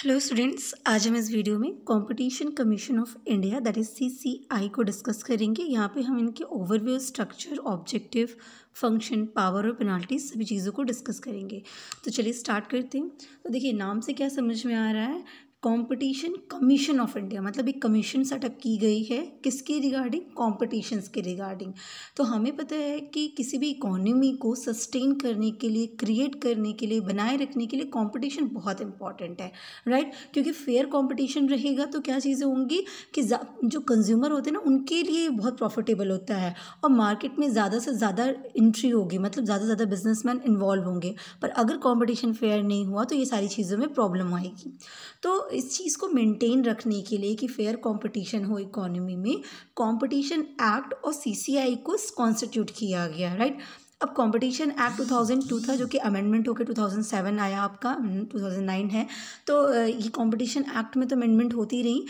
Hello students आज हम इस वीडियो में competition commission of India that is CCI को डिस्कस करेंगे यहाँ पे हम इनके overview structure objective function power और पेनाल्टीज सभी चीज़ों को डिस्कस करेंगे तो चलिए स्टार्ट करते हैं तो देखिए नाम से क्या समझ में आ रहा है कंपटीशन कमीशन ऑफ इंडिया मतलब एक कमीशन सेटअप की गई है किसके रिगार्डिंग कॉम्पिटिशन्स के रिगार्डिंग तो हमें पता है कि किसी भी इकोनॉमी को सस्टेन करने के लिए क्रिएट करने के लिए बनाए रखने के लिए कंपटीशन बहुत इंपॉर्टेंट है राइट right? क्योंकि फेयर कंपटीशन रहेगा तो क्या चीज़ें होंगी कि जो कंज्यूमर होते हैं ना उनके लिए बहुत प्रॉफिटेबल होता है और मार्केट में ज़्यादा से ज़्यादा इंट्री होगी मतलब ज़्यादा से ज़्यादा बिजनेसमैन इन्वॉल्व होंगे पर अगर कॉम्पिटिशन फेयर नहीं हुआ तो ये सारी चीज़ों में प्रॉब्लम आएगी तो इस चीज़ को मेंटेन रखने के लिए कि फेयर कंपटीशन हो इकोनॉमी में कंपटीशन एक्ट और सीसीआई को कॉन्स्टिट्यूट किया गया राइट अब कंपटीशन एक्ट 2002 था जो कि अमेंडमेंट होकर 2007 आया आपका 2009 हम्म, है तो ये कंपटीशन एक्ट में तो अमेंडमेंट होती रही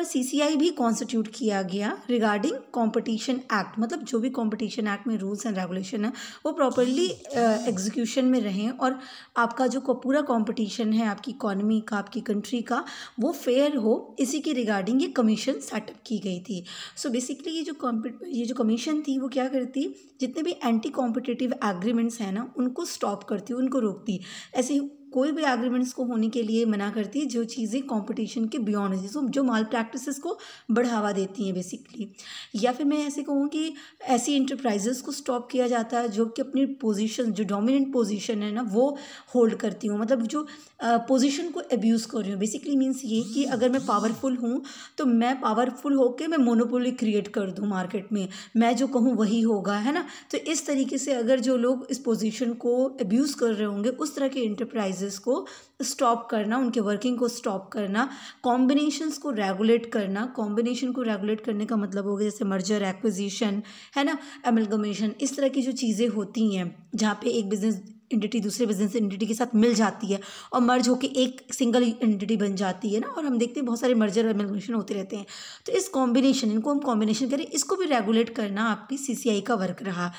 पर सीसीआई भी कॉन्स्टिट्यूट किया गया रिगार्डिंग कंपटीशन एक्ट मतलब जो भी कंपटीशन एक्ट में रूल्स एंड रेगुलेशन है वो प्रॉपरली एग्जीक्यूशन में रहें और आपका जो पूरा कंपटीशन है आपकी इकोनॉमी का आपकी कंट्री का वो फेयर हो इसी की रिगार्डिंग ये कमीशन सेटअप की गई थी सो so बेसिकली ये जो ये जो कमीशन थी वो क्या करती जितने भी एंटी कॉम्पिटिटिव एग्रीमेंट्स हैं ना उनको स्टॉप करती उनको रोकती ऐसे कोई भी एग्रीमेंट्स को होने के लिए मना करती है जो चीज़ें कॉम्पिटिशन के बियॉन्ड है जो जो माल प्रैक्टिस को बढ़ावा देती हैं बेसिकली या फिर मैं ऐसे कहूँ कि ऐसी इंटरप्राइजेस को स्टॉप किया जाता है जो कि अपनी पोजीशन जो डोमिनेंट पोजीशन है ना वो होल्ड करती हूँ मतलब जो पोजिशन को एब्यूज़ कर रही हूँ बेसिकली मीन्स ये कि अगर मैं पावरफुल हूँ तो मैं पावरफुल होकर मैं मोनोपोली क्रिएट कर दूँ मार्केट में मैं जो कहूँ वही होगा है ना तो इस तरीके से अगर जो लोग इस पोजिशन को एब्यूज़ कर रहे होंगे उस तरह के इंटरप्राइज डिजीज़ को स्टॉप करना उनके वर्किंग को स्टॉप करना कॉम्बिनेशंस को रेगुलेट करना कॉम्बिनेशन को रेगुलेट करने का मतलब हो गया जैसे मर्जर एक्विजिशन है ना एमलगमेशन इस तरह की जो चीज़ें होती हैं जहाँ पे एक बिजनेस इंडिटी दूसरे बिजनेस इंडिटी के साथ मिल जाती है और मर्ज होकर एक सिंगल एंटिटी बन जाती है ना और हम देखते हैं बहुत सारे मर्जर एमलगमेशन होते रहते हैं तो इस कॉम्बिनेशन इनको हम कॉम्बिनेशन करें इसको भी रेगुलेट करना आपकी सी का वर्क रहा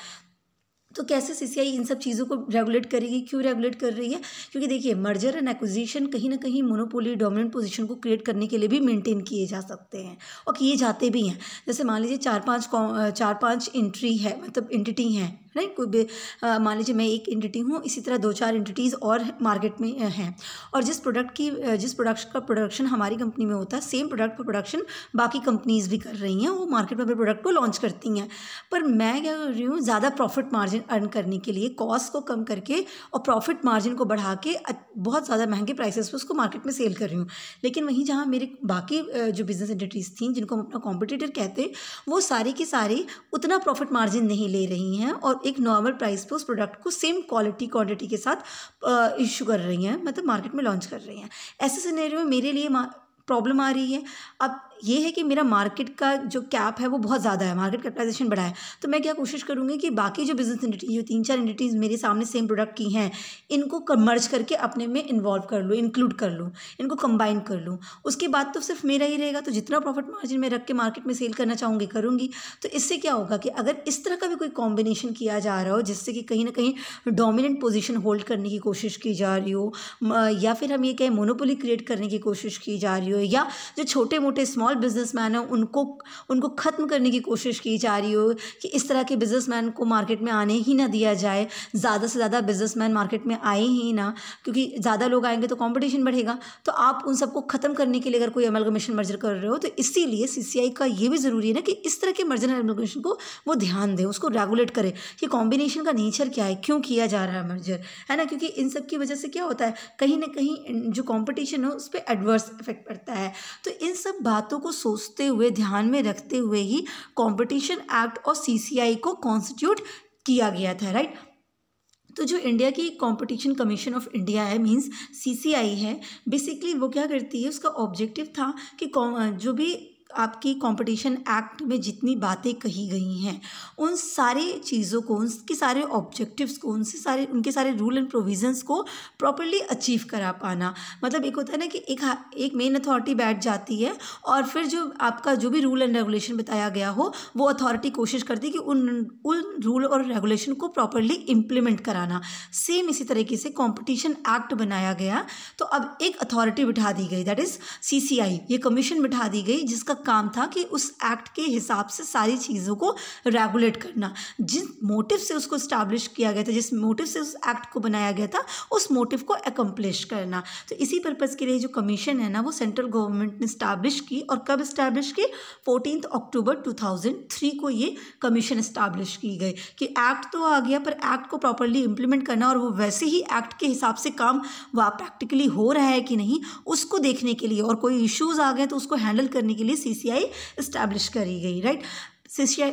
तो कैसे सी इन सब चीज़ों को रेगुलेट करेगी क्यों रेगुलेट कर रही है क्योंकि देखिए मर्जर एंड एक्विजिशन कहीं ना कहीं मोनोपोली डोमिनेंट पोजीशन को क्रिएट करने के लिए भी मेंटेन किए जा सकते हैं और किए जाते भी हैं जैसे मान लीजिए चार पांच चार पांच इंट्री है मतलब इंटिटी हैं राइट कोई मान लीजिए मैं एक इंटिटी हूँ इसी तरह दो चार इंटिटीज़ और मार्केट में हैं और जिस प्रोडक्ट की जिस प्रोडक्ट का प्रोडक्शन हमारी कंपनी में होता है सेम प्रोडक्ट का प्रोडक्शन बाकी कंपनीज भी कर रही हैं वो मार्केट में अपने प्रोडक्ट को लॉन्च करती हैं पर मैं क्या कर रही हूँ ज़्यादा प्रॉफिट मार्जिन अर्न करने के लिए कॉस्ट को कम करके और प्रॉफिट मार्जिन को बढ़ा के बहुत ज़्यादा महंगे प्राइसेस पे उसको मार्केट में सेल कर रही हूँ लेकिन वहीं जहाँ मेरे बाकी जो बिज़नेस एंटिटीज़ थी जिनको हम अपना कॉम्पिटिटर कहते हैं वो सारी की सारी उतना प्रॉफिट मार्जिन नहीं ले रही हैं और एक नॉर्मल प्राइस पर उस प्रोडक्ट को सेम क्वालिटी क्वान्टिटी के साथ इशू कर रही हैं मतलब मार्केट में लॉन्च कर रही हैं ऐसे सिनेरियो में मेरे लिए प्रॉब्लम आ रही है अब ये है कि मेरा मार्केट का जो कैप है वो बहुत ज़्यादा है मार्केट कैपिटाइजेशन बढ़ा है तो मैं क्या कोशिश करूँगी कि बाकी जो बिजनेस इंडिटीज़ जो तीन चार इंडिटीज़ मेरे सामने सेम प्रोडक्ट की हैं इनको मर्ज करके अपने में इन्वॉल्व कर लूँ इंक्लूड कर लूँ इनको कंबाइन कर लूँ उसके बाद तो सिर्फ मेरा ही रहेगा तो जितना प्रॉफिट मार्जिन मैं रख के मार्केट में सेल करना चाहूँगी करूँगी तो इससे क्या होगा कि अगर इस तरह का भी कोई कॉम्बिनेशन किया जा रहा हो जिससे कि कहीं ना कहीं डोमिनेंट पोजिशन होल्ड करने की कोशिश की जा रही हो या फिर हम ये कहें मोनोपोली क्रिएट करने की कोशिश की जा रही हो या जो छोटे मोटे स्मॉल स्मॉल बिजनेसमैन हैं उनको उनको ख़त्म करने की कोशिश की जा रही हो कि इस तरह के बिजनेसमैन को मार्केट में आने ही ना दिया जाए ज़्यादा से ज़्यादा बिजनेसमैन मार्केट में आए ही ना क्योंकि ज़्यादा लोग आएंगे तो कॉम्पिटिशन बढ़ेगा तो आप उन सबको ख़त्म करने के लिए अगर कोई अमल कमीशन मर्जर कर रहे हो तो इसीलिए सी का ये भी ज़रूरी है ना कि इस तरह के मर्जर एंड को वो ध्यान दें उसको रेगुलेट करें कि कॉम्बिनेशन का नेचर क्या है क्यों किया जा रहा है मर्जर है ना क्योंकि इन सब की वजह से क्या होता है कहीं ना कहीं जो कॉम्पिटिशन हो उस पर एडवर्स इफेक्ट पड़ता है तो इन सब बातों बातों को सोचते हुए ध्यान में रखते हुए ही कंपटीशन एक्ट और सीसीआई को कॉन्स्टिट्यूट किया गया था राइट तो जो इंडिया की कंपटीशन कमीशन ऑफ इंडिया है मींस सीसीआई है बेसिकली वो क्या करती है उसका ऑब्जेक्टिव था कि जो भी आपकी कंपटीशन एक्ट में जितनी बातें कही गई हैं उन सारे चीज़ों को उनके सारे ऑब्जेक्टिव्स को उनसे सारे उनके सारे रूल एंड प्रोविजंस को प्रॉपरली अचीव करा पाना मतलब एक होता है ना कि एक एक मेन अथॉरिटी बैठ जाती है और फिर जो आपका जो भी रूल एंड रेगुलेशन बताया गया हो वो अथॉरिटी कोशिश करती है कि उन उन रूल और रेगुलेशन को प्रॉपरली इम्प्लीमेंट कराना सेम इसी तरीके से कॉम्पिटिशन एक्ट बनाया गया तो अब एक अथॉरिटी बिठा दी गई दैट इज़ सी ये कमीशन बिठा दी गई जिसका काम था कि उस एक्ट के हिसाब से सारी चीज़ों को रेगुलेट करना जिस मोटिव से उसको इस्टेब्लिश किया गया था जिस मोटिव से उस एक्ट को बनाया गया था उस मोटिव को एकम्प्लिश करना तो इसी पर्पज़ के लिए जो कमीशन है ना वो सेंट्रल गवर्नमेंट ने इस्टेब्लिश की और कब इस्टेब्लिश की फोर्टीन अक्टूबर टू को ये कमीशन इस्टेब्लिश की गई कि एक्ट तो आ गया पर एक्ट को प्रॉपरली इम्प्लीमेंट करना और वो वैसे ही एक्ट के हिसाब से काम वह प्रैक्टिकली हो रहा है कि नहीं उसको देखने के लिए और कोई इश्यूज़ आ गए तो उसको हैंडल करने के लिए सी सी सी आई इस्टेब्लिश करी गई राइट सी सी आई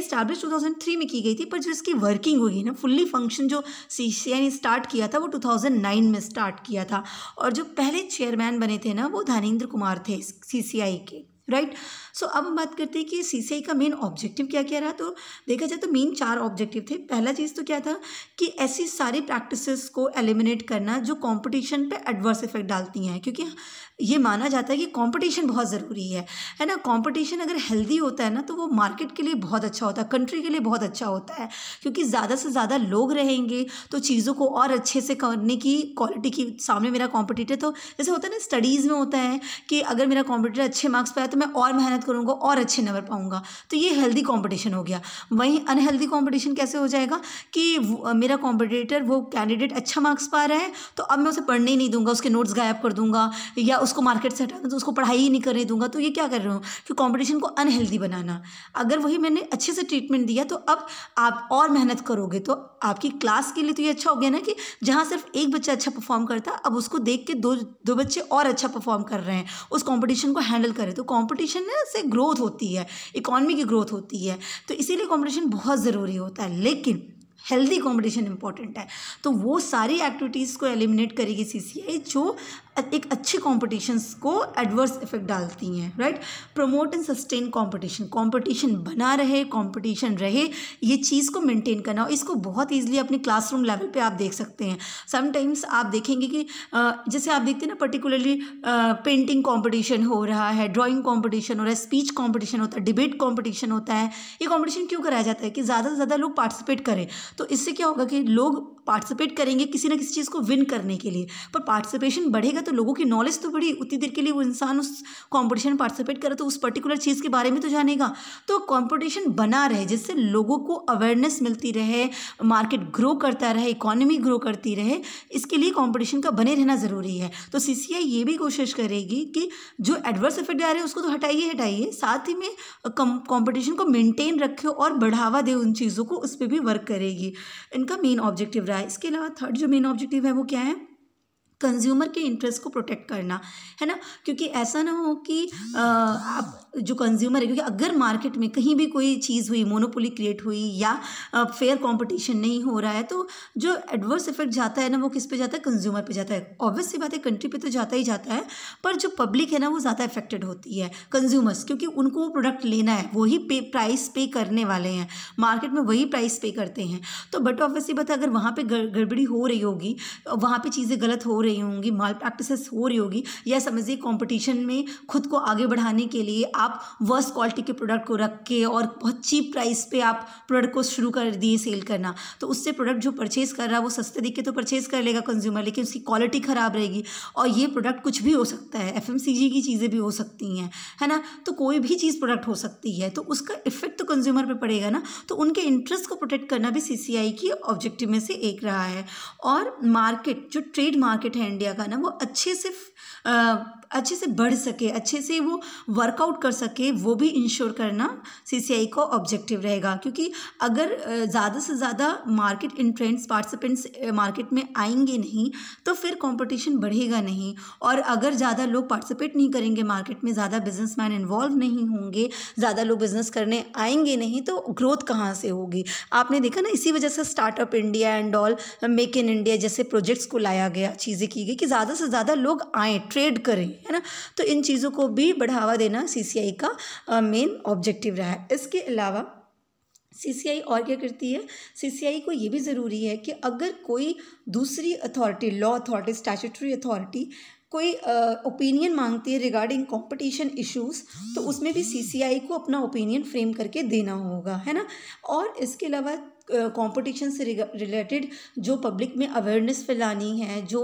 इस्टेब्लिश 2003 में की गई थी पर जो इसकी वर्किंग हुई ना फुल्ली फंक्शन जो सी सी आई ने स्टार्ट किया था वो 2009 में स्टार्ट किया था और जो पहले चेयरमैन बने थे ना वो धनेन्द्र कुमार थे सी सी आई के राइट right? सो so, अब हम बात करते हैं कि सी सी आई का मेन ऑब्जेक्टिव क्या क्या रहा तो देखा जाए तो मेन चार ऑब्जेक्टिव थे पहला चीज़ तो क्या था कि ऐसी सारी प्रैक्टिसेस को एलिमिनेट करना जो कंपटीशन पे एडवर्स इफेक्ट डालती हैं क्योंकि ये माना जाता है कि कंपटीशन बहुत ज़रूरी है है ना कंपटीशन अगर हेल्दी होता है ना तो वो मार्केट के लिए बहुत अच्छा होता है कंट्री के लिए बहुत अच्छा होता है क्योंकि ज़्यादा से ज़्यादा लोग रहेंगे तो चीज़ों को और अच्छे से करने की क्वालिटी की सामने मेरा कॉम्पिटिटर तो जैसे होता है ना स्टडीज़ में होता है कि अगर मेरा कॉम्पिटिटर अच्छे मार्क्स पाया तो मैं और मेहनत करूँगा और अच्छे नंबर पाऊँगा तो ये हेल्दी कॉम्पिटिशन हो गया वहीं अनहेल्दी कॉम्पिटिशन कैसे हो जाएगा कि मेरा कॉम्पिटिटर वो कैंडिडेट अच्छा मार्क्स पा रहा है तो अब मैं उसे पढ़ने ही नहीं दूंगा उसके नोट्स गायब कर दूंगा या उस उसको मार्केट से हटाना तो उसको पढ़ाई ही नहीं करने दूंगा तो ये क्या कर रहे हो कि कॉम्पिटिशन को अनहेल्दी बनाना अगर वही मैंने अच्छे से ट्रीटमेंट दिया तो अब आप और मेहनत करोगे तो आपकी क्लास के लिए तो ये अच्छा हो गया ना कि जहाँ सिर्फ एक बच्चा अच्छा परफॉर्म करता अब उसको देख के दो दो बच्चे और अच्छा परफॉर्म कर रहे हैं उस कॉम्पिटिशन को हैंडल करें तो कॉम्पिटिशन से ग्रोथ होती है इकॉनमी की ग्रोथ होती है तो इसीलिए कॉम्पिटिशन बहुत ज़रूरी होता है लेकिन हेल्दी कॉम्पिटिशन इंपॉर्टेंट है तो वो सारी एक्टिविटीज़ को एलिमिनेट करेगी सी सी आई जो एक अच्छे कॉम्पिटिशन्स को एडवर्स इफेक्ट डालती हैं right promote and sustain competition competition बना रहे कॉम्पिटिशन रहे ये चीज़ को मेनटेन करना इसको बहुत ईजिली अपने क्लासरूम लेवल पर आप देख सकते हैं समटाइम्स आप देखेंगे कि जैसे आप देखते हैं ना पर्टिकुलरली पेंटिंग कॉम्पिटिशन हो रहा है ड्राॅइंग कॉम्पिटिशन हो रहा है स्पीच कॉम्पिटिशन होता है डिबेट कॉम्पिटिशन होता है ये कॉम्पिटिशन क्यों कराया जाता है कि ज़्यादा से ज़्यादा लोग पार्टिसिपेट करें तो इससे क्या होगा कि लोग पार्टिसिपेट करेंगे किसी ना किसी चीज़ को विन करने के लिए पर पार्टिसिपेशन बढ़ेगा तो लोगों की नॉलेज तो बढ़ी उतनी देर के लिए वो इंसान उस कंपटीशन में पार्टिसिपेट करे तो उस पर्टिकुलर चीज़ के बारे में तो जानेगा तो कंपटीशन बना रहे जिससे लोगों को अवेयरनेस मिलती रहे मार्केट ग्रो करता रहे इकोनॉमी ग्रो करती रहे इसके लिए कॉम्पिटिशन का बने रहना ज़रूरी है तो सी ये भी कोशिश करेगी कि जो एडवर्स इफेक्ट आ रहे हैं उसको तो हटाइए हटाइए साथ ही में कॉम्पिटिशन को मेनटेन रखे और बढ़ावा दे उन चीज़ों को उस पर भी वर्क करेगी होगी इनका मेन ऑब्जेक्टिव रहा है इसके अलावा थर्ड जो मेन ऑब्जेक्टिव है वो क्या है कंज्यूमर के इंटरेस्ट को प्रोटेक्ट करना है ना क्योंकि ऐसा ना हो कि आप जो कंज्यूमर है क्योंकि अगर मार्केट में कहीं भी कोई चीज़ हुई मोनोपोली क्रिएट हुई या फेयर कंपटीशन नहीं हो रहा है तो जो एडवर्स इफेक्ट जाता है ना वो किस पे जाता है कंज्यूमर पे जाता है ऑब्वियस सी बात है कंट्री पे तो जाता ही जाता है पर जो पब्लिक है ना वो ज़्यादा इफेक्टेड होती है कंज्यूमर्स क्योंकि उनको वो प्रोडक्ट लेना है वही पे प्राइस पे करने वाले हैं मार्केट में वही प्राइस पे करते हैं तो बट ऑब्वियसली बात है अगर वहाँ पर गड़बड़ी हो रही होगी वहाँ पर चीज़ें गलत हो रही रही होंगी माल प्रैक्टिस हो रही होगी या समझिए कॉम्पिटिशन में खुद को आगे बढ़ाने के लिए आप वर्स क्वालिटी के प्रोडक्ट को रख के और बहुत चीप प्राइस पे आप प्रोडक्ट को शुरू कर दिए सेल करना तो उससे प्रोडक्ट जो परचेज़ कर रहा है वो सस्ते दिख के तो परचेज़ कर लेगा कंज्यूमर लेकिन उसकी क्वालिटी ख़राब रहेगी और ये प्रोडक्ट कुछ भी हो सकता है एफ की चीज़ें भी हो सकती हैं है ना तो कोई भी चीज़ प्रोडक्ट हो सकती है तो उसका इफेक्ट तो कंज्यूमर पर पड़ेगा ना तो उनके इंटरेस्ट को प्रोटेक्ट करना भी सी की ऑब्जेक्टिव में से एक रहा है और मार्केट जो ट्रेड मार्केट मार्केट है इंडिया का ना वो अच्छे से अच्छे से बढ़ सके अच्छे से वो वर्कआउट कर सके वो भी इंश्योर करना सीसीआई का ऑब्जेक्टिव रहेगा क्योंकि अगर ज़्यादा से ज़्यादा मार्केट इंट्रेंट्स पार्टिसिपेंट्स मार्केट में आएंगे नहीं तो फिर कंपटीशन बढ़ेगा नहीं और अगर ज़्यादा लोग पार्टिसिपेट नहीं करेंगे मार्केट में ज़्यादा बिजनेस इन्वॉल्व नहीं होंगे ज़्यादा लोग बिजनेस करने आएंगे नहीं तो ग्रोथ कहाँ से होगी आपने देखा ना इसी वजह से startup India and all make in India जैसे प्रोजेक्ट्स को लाया गया चीज़ें की गई कि ज़्यादा से ज़्यादा लोग आएँ ट्रेड करें है ना तो इन चीज़ों को भी बढ़ावा देना सीसीआई का मेन ऑब्जेक्टिव रहा है इसके अलावा सीसीआई और क्या करती है सीसीआई को ये भी ज़रूरी है कि अगर कोई दूसरी authority law authority statutory authority कोई ओपिनियन मांगती है रिगार्डिंग कंपटीशन इश्यूज तो उसमें भी सीसीआई को अपना ओपिनियन फ्रेम करके देना होगा है ना और इसके अलावा कंपटीशन से रिलेटेड जो पब्लिक में अवेयरनेस फैलानी है जो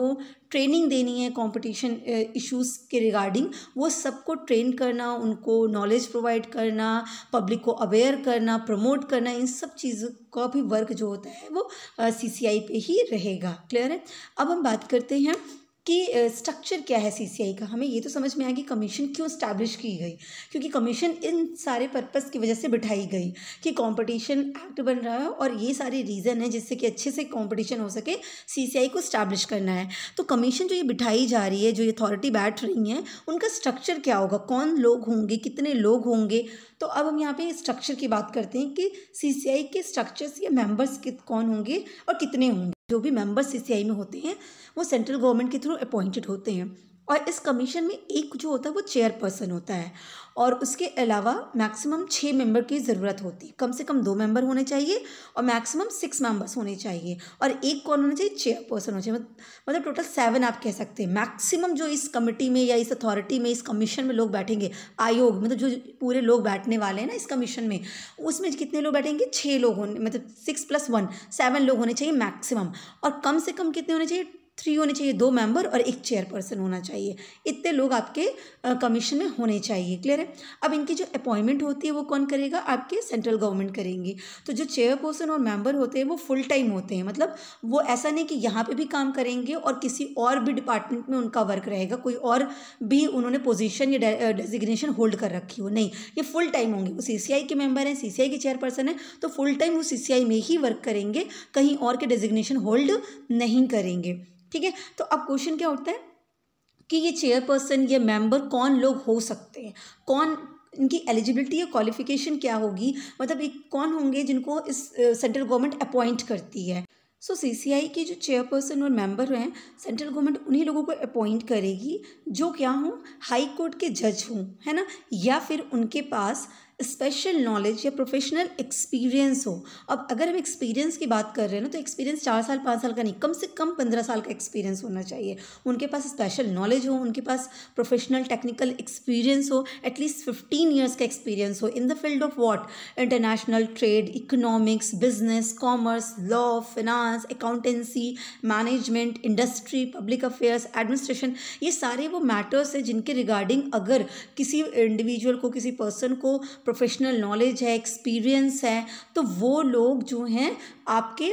ट्रेनिंग देनी है कंपटीशन इश्यूज के रिगार्डिंग वो सबको ट्रेन करना उनको नॉलेज प्रोवाइड करना पब्लिक को अवेयर करना प्रमोट करना इन सब चीज़ों का भी वर्क जो होता है वो सी पे ही रहेगा क्लियर है अब हम बात करते हैं कि स्ट्रक्चर क्या है सीसीआई का हमें ये तो समझ में आया कि कमीशन क्यों स्टैब्लिश की गई क्योंकि कमीशन इन सारे पर्पज़ की वजह से बिठाई गई कि कंपटीशन एक्ट बन रहा है और ये सारे रीज़न है जिससे कि अच्छे से कंपटीशन हो सके सीसीआई को स्टैब्लिश करना है तो कमीशन जो ये बिठाई जा रही है जो ये अथॉरिटी बैठ रही हैं उनका स्ट्रक्चर क्या होगा कौन लोग होंगे कितने लोग होंगे तो अब हम यहाँ पे स्ट्रक्चर की बात करते हैं कि सीसीआई के स्ट्रक्चर्स या मेंबर्स कौन होंगे और कितने होंगे जो भी मेंबर्स सीसीआई में होते हैं वो सेंट्रल गवर्नमेंट के थ्रू अपॉइंटेड होते हैं और इस कमीशन में एक जो होता है वो चेयरपर्सन होता है और उसके अलावा मैक्सिमम छः मेंबर की ज़रूरत होती है कम से कम दो मेंबर होने चाहिए और मैक्सिमम सिक्स मेंबर्स होने चाहिए और एक कौन होना चाहिए चेयरपर्सन होना चाहिए मतलब टोटल सेवन आप कह सकते हैं मैक्सिमम जो इस कमेटी में या इस अथॉरिटी में इस कमीशन में लोग बैठेंगे आयोग मतलब जो पूरे लोग बैठने वाले हैं ना इस कमीशन में उसमें कितने लोग बैठेंगे छः लोग होने मतलब सिक्स प्लस वन सेवन लोग होने चाहिए मैक्सिमम और कम से कम कितने होने चाहिए थ्री होने चाहिए दो मेंबर और एक चेयरपर्सन होना चाहिए इतने लोग आपके कमीशन में होने चाहिए क्लियर है अब इनकी जो अपॉइंटमेंट होती है वो कौन करेगा आपके सेंट्रल गवर्नमेंट करेंगी तो जो चेयरपर्सन और मेंबर होते हैं वो फुल टाइम होते हैं मतलब वो ऐसा नहीं कि यहाँ पर भी काम करेंगे और किसी और भी डिपार्टमेंट में उनका वर्क रहेगा कोई और भी उन्होंने पोजिशन या डेजिग्नेशन होल्ड कर रखी हो नहीं ये फुल टाइम होंगे वो सी के मेम्बर हैं सी के चेयरपर्सन है तो फुल टाइम वो सी में ही वर्क करेंगे कहीं और के डेजिग्नेशन होल्ड नहीं करेंगे ठीक है तो अब क्वेश्चन क्या होता है कि ये चेयरपर्सन या मेंबर कौन लोग हो सकते हैं कौन इनकी एलिजिबिलिटी या क्वालिफिकेशन क्या होगी मतलब एक कौन होंगे जिनको इस सेंट्रल गवर्नमेंट अपॉइंट करती है सो सी सी आई के जो चेयरपर्सन और मेंबर हैं सेंट्रल गवर्नमेंट उन्हीं लोगों को अपॉइंट करेगी जो क्या हों हाई कोर्ट के जज हों है ना या फिर उनके पास स्पेशल नॉलेज या प्रोफेशनल एक्सपीरियंस हो अब अगर हम एक्सपीरियंस की बात कर रहे हैं ना तो एक्सपीरियंस चार साल पाँच साल का नहीं कम से कम पंद्रह साल का एक्सपीरियंस होना चाहिए उनके पास स्पेशल नॉलेज हो उनके पास प्रोफेशनल टेक्निकल एक्सपीरियंस हो एटलीस्ट फिफ्टीन ईयर्स का एक्सपीरियंस हो in the field of what international trade economics business commerce law finance accountancy management industry public affairs administration ये सारे वो मैटर्स हैं जिनके रिगार्डिंग अगर किसी इंडिविजुअल को किसी पर्सन को प्रोफेशनल नॉलेज है एक्सपीरियंस है तो वो लोग जो हैं आपके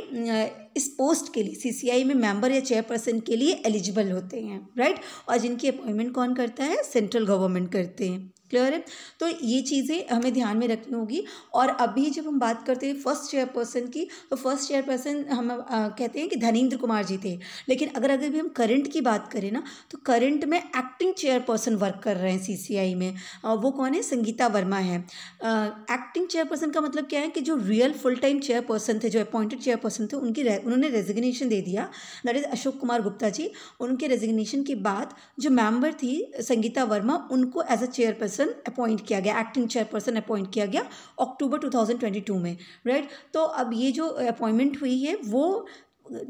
इस पोस्ट के लिए सीसीआई में मेंबर या चेयरपर्सन के लिए एलिजिबल होते हैं राइट और जिनकी अपॉइंटमेंट कौन करता है सेंट्रल गवर्नमेंट करते हैं क्लियर है तो ये चीज़ें हमें ध्यान में रखनी होगी और अभी जब हम बात करते हैं फर्स्ट चेयरपर्सन की तो फर्स्ट चेयरपर्सन हम आ, कहते हैं कि धनेन्द्र कुमार जी थे लेकिन अगर अगर भी हम करंट की बात करें ना तो करंट में एक्टिंग चेयरपर्सन वर्क कर रहे हैं सीसीआई में आ, वो कौन है संगीता वर्मा है एक्टिंग चेयरपर्सन का मतलब क्या है कि जो रियल फुल टाइम चेयरपर्सन थे जो अपॉइंटेड चेयरपर्सन थे उनकी उन्होंने रेजिग्नेशन दे दिया दैट इज़ अशोक कुमार गुप्ता जी उनके रेजिग्नेशन के बाद जो मेम्बर थी संगीता वर्मा उनको as a chairperson chairperson appoint किया गया एक्टिंग चेयरपर्सन अपॉइंट किया गया अक्टूबर 2022 में राइट तो अब ये जो अपॉइंटमेंट हुई है वो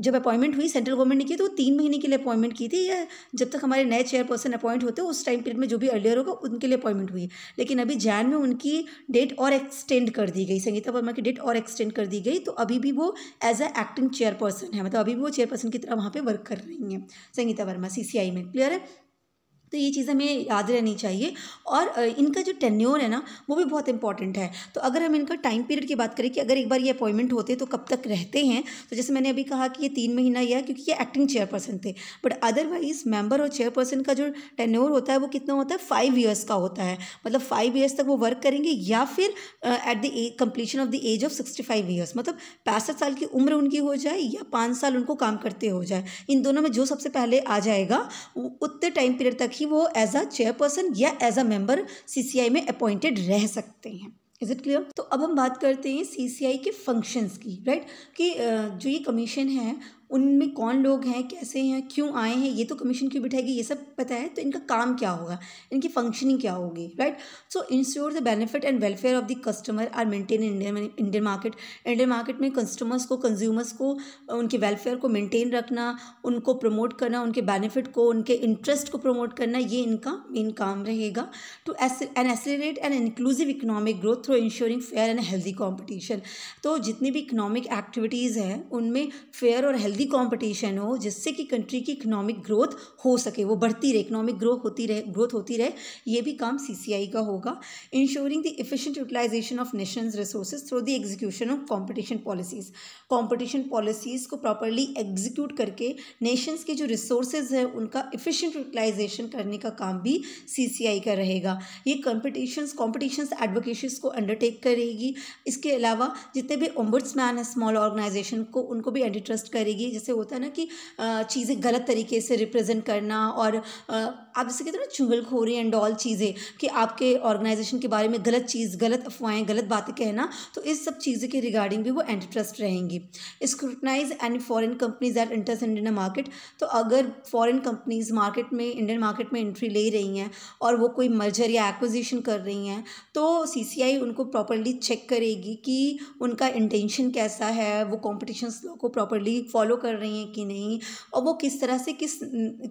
जब अपॉइंटमेंट हुई सेंट्रल गवर्नमेंट ने की तो तीन महीने के लिए अपॉइंटमेंट की थी या जब तक हमारे नए चेयरपर्सन अपॉइंट होते उस टाइम पीरियड में जो भी अर्लियर होगा उनके लिए अपॉइंटमेंट हुई लेकिन अभी जैन में उनकी डेट और एक्सटेंड कर दी गई संगीता वर्मा की डेट और एक्सटेंड कर दी गई तो अभी भी वो एज अ एक्टिंग चेयरपर्सन है मतलब अभी भी वो चेयरपर्सन की तरह वहाँ पर वर्क कर रही हैं संगीता वर्मा सी में क्लियर है तो ये चीज़ हमें याद रहनी चाहिए और इनका जो टेन्योर है ना वो भी बहुत इंपॉर्टेंट है तो अगर हम इनका टाइम पीरियड की बात करें कि अगर एक बार ये अपॉइंटमेंट होते तो कब तक रहते हैं तो जैसे मैंने अभी कहा कि ये तीन महीना यह क्योंकि ये एक्टिंग चेयरपर्सन थे बट अदरवाइज मेंबर और चेयरपर्सन का जो टेन्योर होता है वो कितना होता है फाइव ईयर्स का होता है मतलब फाइव ईयर्स तक वो वर्क करेंगे या फिर at the completion of the age of sixty five years मतलब पैंसठ साल की उम्र उनकी हो जाए या पाँच साल उनको काम करते हो जाए इन दोनों में जो सबसे पहले आ जाएगा उतने टाइम पीरियड तक ही कि वो एज अ चेयरपर्सन या एज अ मेंबर सीसीआई में अपॉइंटेड रह सकते हैं इज इट क्लियर तो अब हम बात करते हैं सीसीआई के फंक्शंस की राइट right? कि जो ये कमीशन है उनमें कौन लोग हैं कैसे हैं क्यों आए हैं ये तो कमीशन क्यों बिठाएगी ये सब पता है तो इनका काम क्या होगा इनकी फंक्शनिंग क्या होगी right so ensure the benefit and welfare of the customer are maintain Indian Indian market Indian market में कस्टमर्स को कंज्यूमर्स को उनके वेलफेयर को मेंटेन रखना उनको प्रमोट करना उनके बेनिफिट को उनके इंटरेस्ट को प्रमोट करना ये इनका मेन काम रहेगा to an accelerate and inclusive economic growth through ensuring fair and healthy competition तो जितनी भी इकोनॉमिक एक्टिविटीज़ हैं उनमें फेयर और हेल्दी हेल्दी कंपटीशन हो जिससे कि कंट्री की इकोनॉमिक ग्रोथ हो सके वो बढ़ती रहे इकनॉमिक ग्रोथ होती रहे ग्रोथ होती रहे ये भी काम सीसीआई का होगा ensuring the efficient utilization of nation resources through the execution of competition policies competition policies को प्रॉपरली एग्जीक्यूट करके नेशंस के जो रिसोर्सेज हैं उनका इफिशिएंट यूटिलाइजेशन करने का काम भी सी का रहेगा ये कॉम्पिटिशन कॉम्पिटिशन एडवोकेशन को अंडरटेक करेगी इसके अलावा जितने भी ओम्बुड्समैन है स्मॉल ऑर्गेनाइजेशन को उनको भी एंटी ट्रस्ट करेगी जैसे होता है ना कि चीज़ें गलत तरीके से रिप्रेजेंट करना और आप जैसे कहते हैं ना चुगलखोरी एंड ऑल चीज़ें कि आपके ऑर्गेनाइजेशन के बारे में गलत चीज़ गलत अफवाहें गलत बातें कहना तो इस सब चीज़ों के रिगार्डिंग भी वो एंटीट्रस्ट रहेंगी scrutinize and foreign companies at interest Indian market तो अगर फॉरन कंपनीज मार्केट में इंडियन मार्केट में एंट्री ले रही हैं और वो कोई मर्जर या एक्विजिशन कर रही हैं तो सी उनको प्रॉपरली चेक करेगी कि उनका इंटेंशन कैसा है वो कॉम्पिटिशन लॉ को प्रॉपरली फॉलो कर रही हैं कि नहीं और वो किस तरह से किस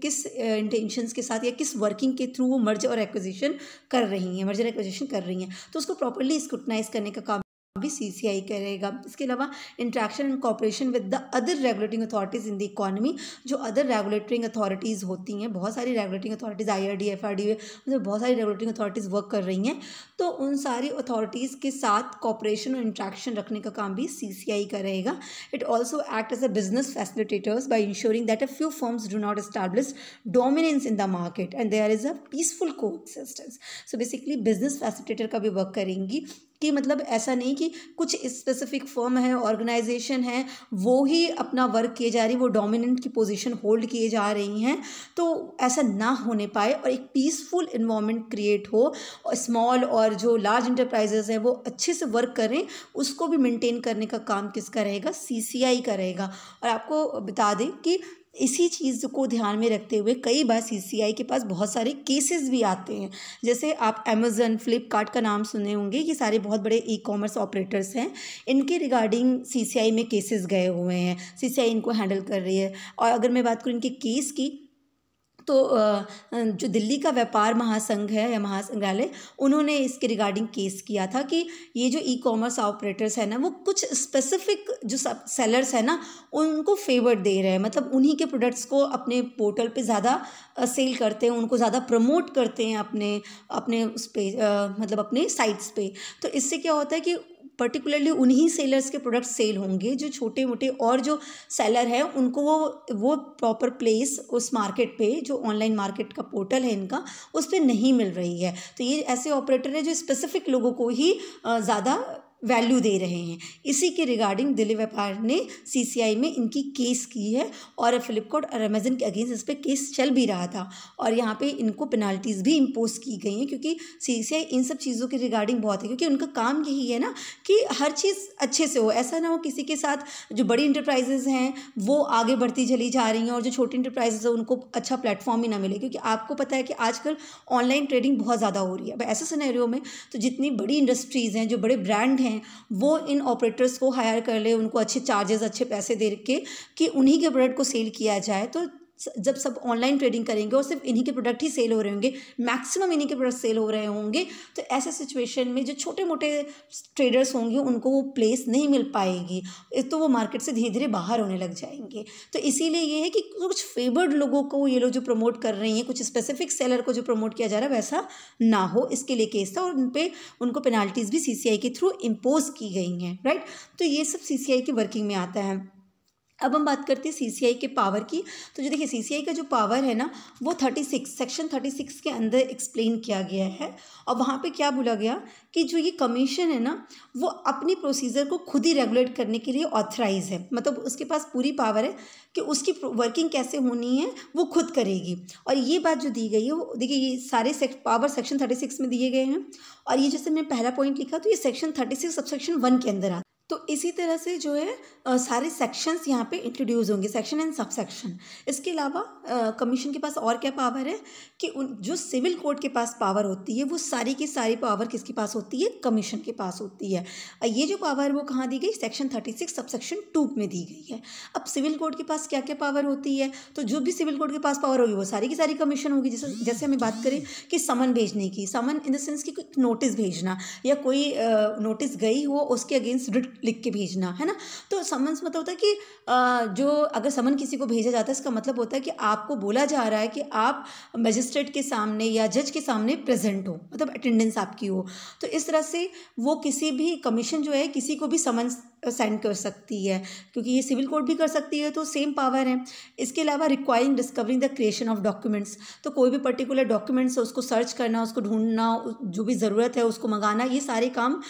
किस इंटेंशन के साथ या किस वर्किंग के थ्रू वो मर्ज और एक्विजिशन कर रही हैं मर्जर एक्विजिशन कर रही हैं तो उसको प्रॉपरली स्क्रूटनाइज करने का काम भी सी सी आई करेगा इसके अलावा interaction and cooperation with the other regulating authorities in the economy जो अदर रेगुलेटरिंग अथॉरिटीज़ होती हैं बहुत सारी regulating authorities I R D F R D मतलब बहुत सारी रेगुलेटिंग अथॉरिटीज़ वर्क कर रही हैं तो उन सारी अथॉरिटीज़ के साथ कॉपरेशन और इंट्रैक्शन रखने का काम भी सी सी आई करेगा it also act as a business facilitators by ensuring that a few firms do not establish dominance in the market and there is a peaceful coexistence so basically business facilitator का भी work करेंगी कि मतलब ऐसा नहीं कि कुछ specific firm है ऑर्गेनाइजेशन है वो ही अपना वर्क किए जा रही वो डोमिनेंट की पोजीशन होल्ड किए जा रही हैं तो ऐसा ना होने पाए और एक पीसफुल इन्वामेंट क्रिएट हो और स्मॉल और जो लार्ज इंटरप्राइजेज हैं वो अच्छे से वर्क करें उसको भी मेनटेन करने का काम किसका रहेगा सी का रहेगा और आपको बता दें कि इसी चीज़ को ध्यान में रखते हुए कई बार सीसीआई के पास बहुत सारे केसेस भी आते हैं जैसे आप अमेज़न फ्लिपकार्ट का नाम सुने होंगे ये सारे बहुत बड़े ई कॉमर्स ऑपरेटर्स हैं इनके रिगार्डिंग सीसीआई में केसेस गए हुए हैं सीसीआई इनको हैंडल कर रही है और अगर मैं बात करूँ इनके केस की तो जो दिल्ली का व्यापार महासंघ है या महासंघालय उन्होंने इसके रिगार्डिंग केस किया था कि ये जो ई कॉमर्स ऑपरेटर्स है ना वो कुछ स्पेसिफिक जो सेलर्स हैं ना उनको फेवर दे रहे हैं मतलब उन्हीं के प्रोडक्ट्स को अपने पोर्टल पे ज़्यादा सेल करते हैं उनको ज़्यादा प्रमोट करते हैं अपने अपने उस पे मतलब अपने साइट्स पे तो इससे क्या होता है कि पर्टिकुलरली उन्हीं सेलर्स के प्रोडक्ट सेल होंगे जो छोटे मोटे और जो सेलर हैं उनको वो वो प्रॉपर प्लेस उस मार्केट पे जो ऑनलाइन मार्केट का पोर्टल है इनका उस पर नहीं मिल रही है तो ये ऐसे ऑपरेटर है जो स्पेसिफिक लोगों को ही ज़्यादा वैल्यू दे रहे हैं इसी के रिगार्डिंग दिल्ली व्यापार ने सीसीआई में इनकी केस की है और फ्लिपकार्ट और अमेजन के अगेंस्ट इस पर केस चल भी रहा था और यहाँ पे इनको पेनाल्टीज़ भी इम्पोज की गई हैं क्योंकि सीसीआई इन सब चीज़ों के रिगार्डिंग बहुत है क्योंकि उनका काम यही है ना कि हर चीज़ अच्छे से हो ऐसा ना हो किसी के साथ जो बड़ी इंटरप्राइजेज हैं वो आगे बढ़ती चली जा रही हैं और जो छोटी इंटरप्राइजेज हैं उनको अच्छा प्लेटफॉर्म ही ना मिले क्योंकि आपको पता है कि आजकल ऑनलाइन ट्रेडिंग बहुत ज़्यादा हो रही है अब ऐसे सिनेरियो में तो जितनी बड़ी इंडस्ट्रीज़ हैं जो बड़े ब्रांड हैं हैं वो इन ऑपरेटर्स को हायर कर ले उनको अच्छे चार्जेस अच्छे पैसे दे के कि उन्हीं के प्रोडक्ट को सेल किया जाए तो जब सब ऑनलाइन ट्रेडिंग करेंगे और सिर्फ इन्हीं के प्रोडक्ट ही सेल हो रहे होंगे मैक्सिमम इन्हीं के प्रोडक्ट सेल हो रहे होंगे तो ऐसे सिचुएशन में जो छोटे मोटे ट्रेडर्स होंगे उनको वो प्लेस नहीं मिल पाएगी तो वो मार्केट से धीरे धीरे बाहर होने लग जाएंगे तो इसीलिए ये है कि कुछ फेवर्ड लोगों को ये लोग जो प्रमोट कर रही हैं कुछ स्पेसिफिक सेलर को जो प्रमोट किया जा रहा है वैसा ना हो इसके लिए केस था और उन पर उनको पेनाल्टीज़ भी सी के थ्रू इम्पोज की गई हैं राइट तो ये सब सी की वर्किंग में आता है अब हम बात करते हैं सीसीआई के पावर की तो जो देखिए सीसीआई का जो पावर है ना वो thirty six section thirty six के अंदर एक्सप्लेन किया गया है और वहाँ पे क्या बोला गया कि जो ये कमीशन है ना वो अपनी प्रोसीजर को खुद ही रेगुलेट करने के लिए ऑथराइज है मतलब उसके पास पूरी पावर है कि उसकी वर्किंग कैसे होनी है वो खुद करेगी और ये बात जो दी गई है वो देखिए ये सारे पावर सेक्शन थर्टी सिक्स में दिए गए हैं और ये जैसे मैंने पहला पॉइंट लिखा तो ये section thirty six subsection one के अंदर आता तो इसी तरह से जो है आ, सारे सेक्शंस यहाँ पे इंट्रोड्यूस होंगे सेक्शन एंड सब सेक्शन इसके अलावा कमीशन के पास और क्या पावर है कि उन जो सिविल कोर्ट के पास पावर होती है वो सारी की सारी पावर किसके पास होती है कमीशन के पास होती है ये जो पावर वो कहाँ दी गई section thirty six sub section two में दी गई है अब सिविल कोर्ट के पास क्या क्या पावर होती है तो जो भी सिविल कोर्ट के पास पावर होगी वो सारी की सारी कमीशन होगी जैसे जैसे हमें बात करें कि समन भेजने की समन इन द सेंस कि कोई नोटिस भेजना या कोई नोटिस गई हो उसके अगेंस्ट रिट लिख के भेजना है ना तो समन्स मतलब होता है कि जो अगर समन किसी को भेजा जाता है इसका मतलब होता है कि आपको बोला जा रहा है कि आप मजिस्ट्रेट के सामने या जज के सामने प्रेजेंट हो मतलब अटेंडेंस आपकी हो तो इस तरह से वो किसी भी कमीशन जो है किसी को भी समन्स सेंड कर सकती है क्योंकि ये सिविल कोर्ट भी कर सकती है तो सेम पावर है इसके अलावा requiring discovering the creation of documents तो कोई भी पर्टिकुलर डॉक्यूमेंट्स है उसको सर्च करना उसको ढूंढना जो भी ज़रूरत है उसको मंगाना ये सारे काम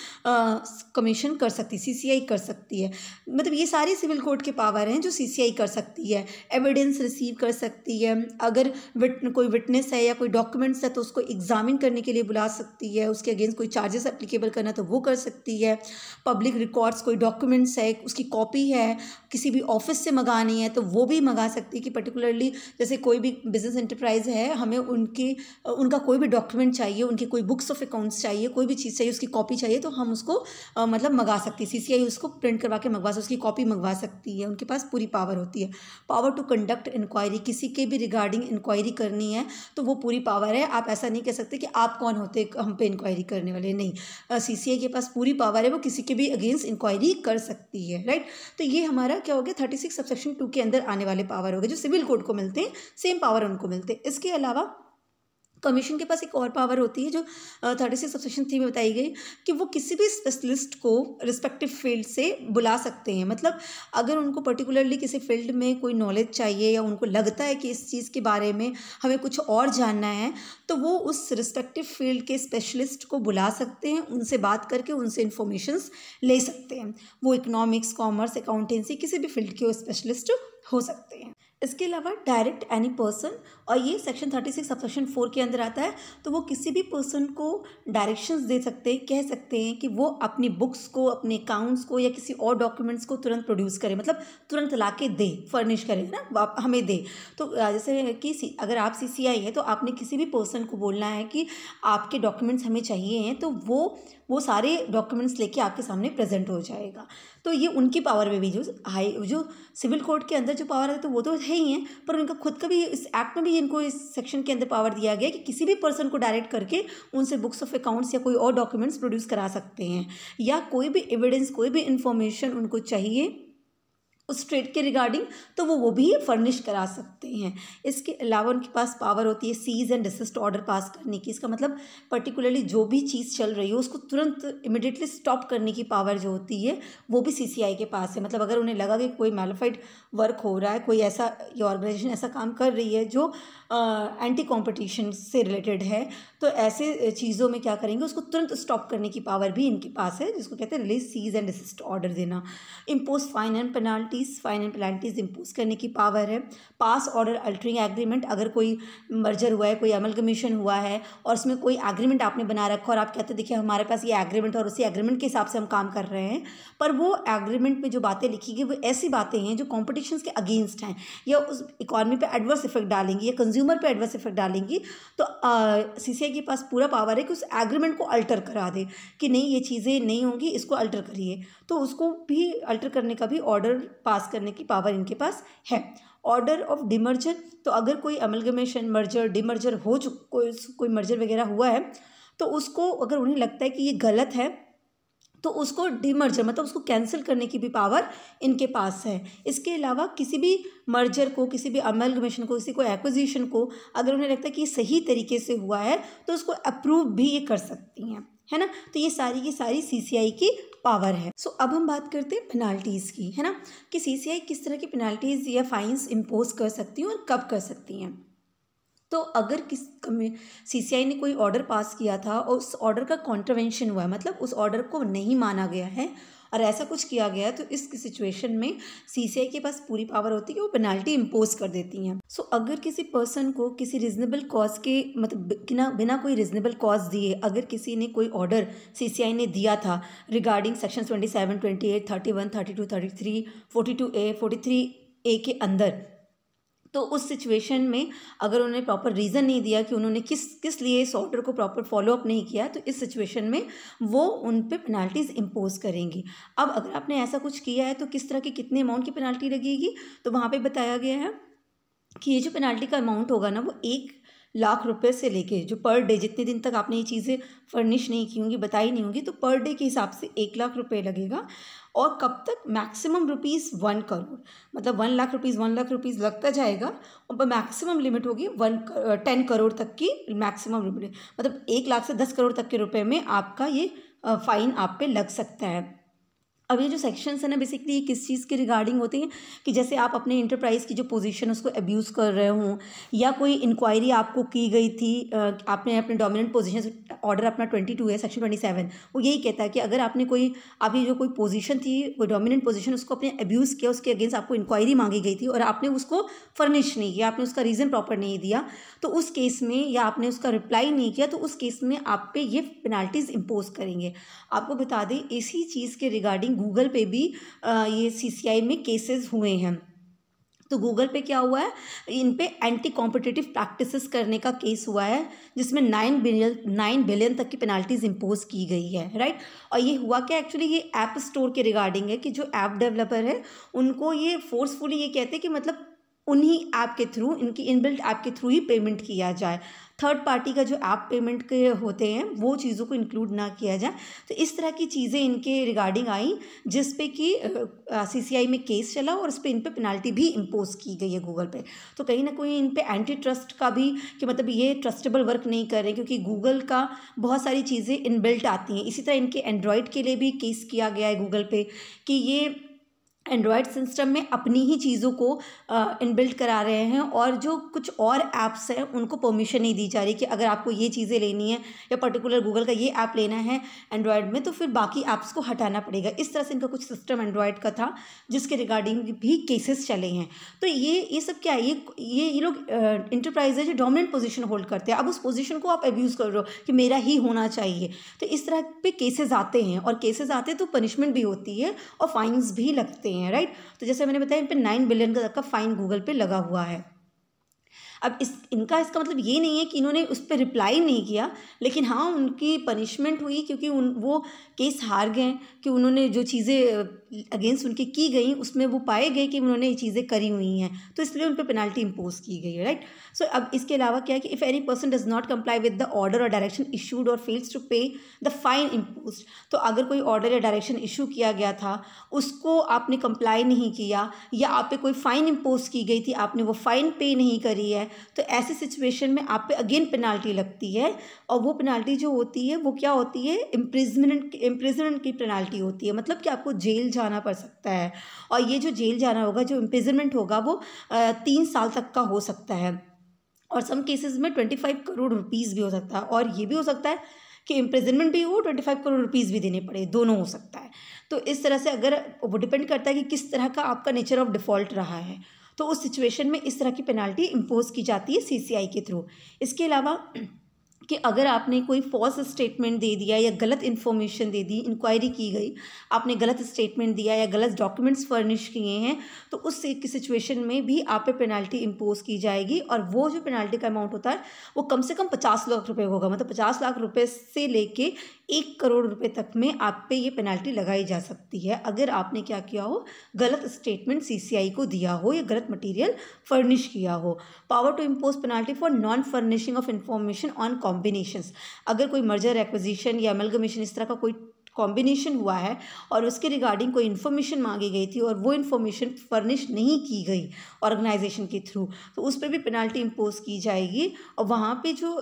कमीशन कर सकती आई कर सकती है मतलब ये सारे सिविल कोर्ट के पावर हैं जो आई कर सकती है एविडेंस रिसीव कर सकती है अगर विट, कोई विटनेस है या कोई डॉक्यूमेंट्स है तो उसको एग्जामिन करने के लिए बुला सकती है उसके अगेंस्ट कोई चार्जेस अप्लीकेबल करना तो वो कर सकती है पब्लिक रिकॉर्ड्स कोई डॉक्यूमेंट डॉक्यूमेंट्स है उसकी कॉपी है किसी भी ऑफिस से मंगानी है तो वो भी मंगा सकती है कि पर्टिकुलरली जैसे कोई भी बिजनेस इंटरप्राइज है हमें उनकी उनका कोई भी डॉक्यूमेंट चाहिए उनकी कोई बुक्स ऑफ अकाउंट्स चाहिए कोई भी चीज़ चाहिए उसकी कॉपी चाहिए तो हम उसको आ, मतलब मंगा सकती है सी सी आई उसको प्रिंट करवा के मंगवा सकते उसकी कॉपी मंगवा सकती है उनके पास पूरी पावर होती है पावर टू कंडक्ट इंक्वायरी किसी के भी रिगार्डिंग इंक्वायरी करनी है तो वो पूरी पावर है आप ऐसा नहीं कह सकते कि आप कौन होते हम पे इंक्वायरी करने वाले नहीं सी सी आई के पास पूरी पावर है वो किसी के भी अगेंस्ट इंक्वायरी कर कर सकती है राइट तो ये हमारा क्या हो गया थर्टी सिक्स सबसेक्शन टू के अंदर आने वाले पावर हो गए जो सिविल कोड को मिलते हैं सेम पावर उनको मिलते हैं इसके अलावा कमीशन के पास एक और पावर होती है जो थर्टी सिक्स सबसेक्शन थ्री में बताई गई कि वो किसी भी स्पेशलिस्ट को रिस्पेक्टिव फील्ड से बुला सकते हैं मतलब अगर उनको पर्टिकुलरली किसी फील्ड में कोई नॉलेज चाहिए या उनको लगता है कि इस चीज़ के बारे में हमें कुछ और जानना है तो वो उस रिस्पेक्टिव फील्ड के स्पेशलिस्ट को बुला सकते हैं उनसे बात करके उनसे इन्फॉर्मेशन ले सकते हैं वो इकोनॉमिक्स कॉमर्स अकाउंटेंसी किसी भी फील्ड के स्पेशलिस्ट हो सकते हैं इसके अलावा डायरेक्ट एनी पर्सन और ये section thirty six sub section four के अंदर आता है तो वो किसी भी पर्सन को डायरेक्शंस दे सकते हैं कह सकते हैं कि वो अपनी बुक्स को अपने अकाउंट्स को या किसी और डॉक्यूमेंट्स को तुरंत प्रोड्यूस करें मतलब तुरंत ला के दे फर्निश करें ना हमें दे तो जैसे कि अगर आप सी सी आई है तो आपने किसी भी पर्सन को बोलना है कि आपके डॉक्यूमेंट्स हमें चाहिए हैं तो वो वो सारे डॉक्यूमेंट्स लेके आपके सामने प्रेजेंट हो जाएगा तो ये उनकी पावर में भी जो हाई जो सिविल कोर्ट के अंदर जो पावर है तो वो तो है है ही हैं पर उनका खुद का भी इस एक्ट में भी इनको इस सेक्शन के अंदर पावर दिया गया कि किसी भी पर्सन को डायरेक्ट करके उनसे बुक्स ऑफ अकाउंट्स या कोई और डॉक्यूमेंट्स प्रोड्यूस करा सकते हैं या कोई भी एविडेंस कोई भी इंफॉर्मेशन उनको चाहिए उस ट्रेड के रिगार्डिंग तो वो वो भी फर्निश करा सकते हैं इसके अलावा उनके पास पावर होती है cease and desist order pass करने की इसका मतलब पर्टिकुलरली जो भी चीज़ चल रही हो उसको तुरंत इमिडिएटली स्टॉप करने की पावर जो होती है वो भी सीसीआई के पास है मतलब अगर उन्हें लगा कि कोई मेलोफाइड वर्क हो रहा है कोई ऐसा ये ऑर्गेनाइजेशन ऐसा काम कर रही है जो एंटी कॉम्पिटिशन से रिलेटेड है तो ऐसे चीज़ों में क्या करेंगे उसको तुरंत स्टॉप करने की पावर भी इनके पास है जिसको कहते हैं release cease and desist order देना impose fine and penalty penalties fine and penalties impose करने की पावर है पास ऑर्डर अल्टरिंग एग्रीमेंट अगर कोई मर्जर हुआ है कोई अमल कमीशन हुआ है और उसमें कोई एग्रीमेंट आपने बना रखा और आप कहते हैं देखिए हमारे पास ये एग्रीमेंट और उसी एग्रीमेंट के हिसाब से हम काम कर रहे हैं पर वो एग्रीमेंट में जो बातें लिखी गई वो ऐसी बातें हैं जो कॉम्पिटिशन के अगेंस्ट हैं या उस इकॉनमी पर एडवर्स इफेक्ट डालेंगी या कंज्यूमर पर एडवर्स इफेक्ट डालेंगी तो सी के पास पूरा पावर है कि उस एग्रीमेंट को अल्टर करा दे कि नहीं ये चीज़ें नहीं होंगी इसको अल्टर करिए तो उसको भी अल्टर करने का भी ऑर्डर पास करने की पावर इनके पास है ऑर्डर ऑफ डिमर्जर तो अगर कोई अमलगमेशन मर्जर डिमर्जर हो चु कोई कोई मर्जर वगैरह हुआ है तो उसको अगर उन्हें लगता है कि ये गलत है तो उसको डिमर्जर मतलब उसको कैंसिल करने की भी पावर इनके पास है इसके अलावा किसी भी मर्जर को किसी भी अमलगमेशन को किसी को एक्विजिशन को अगर उन्हें लगता है कि ये सही तरीके से हुआ है तो उसको अप्रूव भी ये कर सकती हैं है ना तो ये सारी की सारी आई की पावर है सो so, अब हम बात करते हैं पेनाल्टीज़ की है ना कि आई किस तरह की पेनाल्टीज़ या फाइन्स इम्पोज कर सकती हैं और कब कर सकती हैं तो अगर किस आई ने कोई ऑर्डर पास किया था और उस ऑर्डर का कॉन्ट्रवेंशन हुआ है मतलब उस ऑर्डर को नहीं माना गया है और ऐसा कुछ किया गया तो इस सिचुएशन में सीसीआई के पास पूरी पावर होती है वो पेनाल्टी इम्पोज कर देती हैं सो so, अगर किसी पर्सन को किसी रिजनेबल कॉज के मतलब बिना बिना कोई रिजनेबल कॉज दिए अगर किसी ने कोई ऑर्डर आई ने दिया था regarding section twenty seven twenty eight thirty one thirty two thirty three forty two A forty three A के अंदर तो उस सिचुएशन में अगर उन्होंने प्रॉपर रीज़न नहीं दिया कि उन्होंने किस किस लिए इस ऑर्डर को प्रॉपर फॉलोअप नहीं किया तो इस सिचुएशन में वो उन पर पेनाल्टीज़ इम्पोज करेंगे अब अगर आपने ऐसा कुछ किया है तो किस तरह की कितने अमाउंट की पेनाल्टी लगेगी तो वहाँ पर बताया गया है कि ये जो पेनाल्टी का अमाउंट होगा ना वो एक लाख रुपए से लेके जो पर डे जितने दिन तक आपने ये चीज़ें फर्निश नहीं की होंगी बताई नहीं होंगी तो पर डे के हिसाब से एक लाख रुपए लगेगा और कब तक मैक्सिमम रुपीज़ वन करोड़ मतलब one lakh rupees one lakh rupees लगता जाएगा और मैक्सिमम लिमिट होगी वन टेन करोड़ तक की मैक्सिमम लिमिट मतलब एक लाख से दस करोड़ तक के रुपये में आपका ये फ़ाइन आप पे लग सकता है अब ये जो सेक्शंस है ना बेसिकली ये किस चीज़ के रिगार्डिंग होते हैं कि जैसे आप अपने इंटरप्राइज़ की जो पोजीशन उसको अब्यूज़ कर रहे हो या कोई इंक्वायरी आपको की गई थी आपने अपने डोमिनेंट पोजीशन ऑर्डर अपना ट्वेंटी टू है सेक्शन ट्वेंटी सेवन वो यही कहता है कि अगर आपने कोई आपकी जो कोई पोजीशन थी कोई डोमिनेंट पोजीशन उसको अपने अब्यूज़ किया उसके अगेंस्ट आपको इंक्वायरी मांगी गई थी और आपने उसको फर्निश नहीं किया आपने उसका रीज़न प्रॉपर नहीं दिया तो उस केस में या आपने उसका रिप्लाई नहीं किया तो उस केस में आप पे ये पेनाल्टीज़ इम्पोज करेंगे आपको बता दें इसी चीज़ के रिगार्डिंग गूगल पे भी ये सीसीआई में केसेस हुए हैं तो गूगल पे क्या हुआ है इन पे एंटी कॉम्पिटिटिव प्रैक्टिसेस करने का केस हुआ है जिसमें नाइन बिलियन नाइन बिलियन तक की पेनाल्टीज इम्पोज की गई है राइट और ये हुआ क्या एक्चुअली ये ऐप स्टोर के रिगार्डिंग है कि जो ऐप डेवलपर है उनको ये फोर्सफुली ये कहते हैं कि मतलब उन्हीं ऐप के थ्रू इनकी इनबिल्ट ऐप के थ्रू ही पेमेंट किया जाए थर्ड पार्टी का जो ऐप पेमेंट के होते हैं वो चीज़ों को इंक्लूड ना किया जाए तो इस तरह की चीज़ें इनके रिगार्डिंग आई जिस पे कि सीसीआई में केस चला और उस पर इन पर पेनाल्टी भी इम्पोज की गई है गूगल पे तो कहीं ना कहीं इन पर एंटी ट्रस्ट का भी कि मतलब ये ट्रस्टेबल वर्क नहीं कर रहे क्योंकि गूगल का बहुत सारी चीज़ें इनबिल्ट आती हैं इसी तरह इनके एंड्रॉयड के लिए भी केस किया गया है गूगल पे कि ये एंड्रॉयड सिस्टम में अपनी ही चीज़ों को इनबिल्ट करा रहे हैं और जो कुछ और ऐप्स हैं उनको परमिशन नहीं दी जा रही कि अगर आपको ये चीज़ें लेनी है या पर्टिकुलर गूगल का ये ऐप लेना है एंड्रॉयड में तो फिर बाकी ऐप्स को हटाना पड़ेगा इस तरह से इनका कुछ सिस्टम एंड्रॉयड का था जिसके रिगार्डिंग भी केसेस चले हैं तो ये ये सब क्या है ये ये ये लोग इंटरप्राइज है जो डोमिनेंट पोजिशन होल्ड करते हैं अब उस पोजिशन को आप एब्यूज़ कर रहे हो कि मेरा ही होना चाहिए तो इस तरह पे केसेज आते हैं और केसेज आते हैं तो पनिशमेंट भी होती है और फाइन्स भी लगते हैं चाहिए राइट तो जैसे मैंने बताया इन पर नाइन बिलियन का फाइन गूगल पे लगा हुआ है अब इस इनका इसका मतलब ये नहीं है कि इन्होंने उस पर रिप्लाई नहीं किया लेकिन हाँ उनकी पनिशमेंट हुई क्योंकि उन वो केस हार गए कि उन्होंने जो चीज़ें अगेंस्ट उनकी की गई उसमें वो पाए गए कि उन्होंने ये चीज़ें करी हुई हैं तो इसलिए उन पर पेनल्टी इम्पोज की गई है राइट सो so, अब इसके अलावा क्या है कि if any person does not comply with the order और डायरेक्शन इशूड और fails to pay the fine impose तो अगर कोई ऑर्डर या डायरेक्शन इशू किया गया था उसको आपने कंप्लाई नहीं किया या आप पे कोई फ़ाइन इम्पोज की गई थी आपने वो फ़ाइन पे नहीं करी है तो ऐसे सिचुएशन में आप पे अगेन पेनाल्टी लगती है और वो पेनाल्टी जो होती है वो क्या होती है इम्प्रिजमेंट इम्प्रिजमेंट की पेनाल्टी होती है मतलब कि आपको जेल जाना पड़ सकता है और ये जो जेल जाना होगा जो इम्प्रिजमेंट होगा वो तीन साल तक का हो सकता है और सम केसेस में ट्वेंटी फाइव करोड़ रुपीज़ भी हो सकता है और ये भी हो सकता है कि इम्प्रिजनमेंट भी हो ट्वेंटी फाइव करोड़ रुपीज़ भी देने पड़े दोनों हो सकता है तो इस तरह से अगर वो डिपेंड करता है कि किस तरह का आपका नेचर ऑफ डिफ़ॉल्ट रहा है तो उस सिचुएशन में इस तरह की पेनल्टी इम्पोज की जाती है सीसीआई के थ्रू इसके अलावा कि अगर आपने कोई फॉल्स स्टेटमेंट दे दिया या गलत इन्फॉर्मेशन दे दी इंक्वायरी की गई आपने गलत स्टेटमेंट दिया या गलत डॉक्यूमेंट्स फर्निश किए हैं तो उस सिचुएशन में भी आप पे पेनल्टी इम्पोज की जाएगी और वो जो पेनल्टी का अमाउंट होता है वो कम से कम पचास लाख रुपये होगा मतलब पचास लाख रुपये से लेके एक करोड़ रुपये तक में आप पे ये पेनल्टी लगाई जा सकती है अगर आपने क्या किया हो गलत स्टेटमेंट सी को दिया हो या गलत मटीरियल फर्निश किया हो power to impose penalty for non furnishing of information on combinations अगर कोई मर्जर एक्विजिशन या एमलगमेशन इस तरह का कोई कॉम्बिनेशन हुआ है और उसके रिगार्डिंग कोई इन्फॉर्मेशन मांगी गई थी और वो इन्फॉर्मेशन फर्निश नहीं की गई ऑर्गेनाइजेशन के थ्रू तो उस पर भी पेनाल्टी इम्पोज की जाएगी और वहाँ पे जो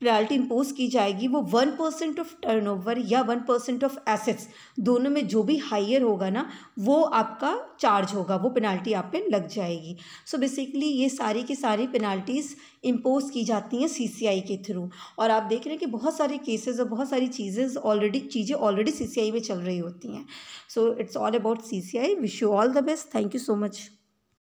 पेनल्टी इम्पोज की जाएगी वो वन परसेंट ऑफ ओवर या वन परसेंट ऑफ एसेट्स दोनों में जो भी हाइयर होगा ना वो आपका चार्ज होगा वो पेनल्टी आप पे लग जाएगी सो so बेसिकली ये सारी की सारी पेनल्टीज़ इम्पोज की जाती हैं सीसीआई के थ्रू और आप देख रहे हैं कि बहुत सारे केसेस और बहुत सारी चीज़ें ऑलरेडी चीज़ें ऑलरेडी सी में चल रही होती हैं so it's all about I wish you all the best thank you so much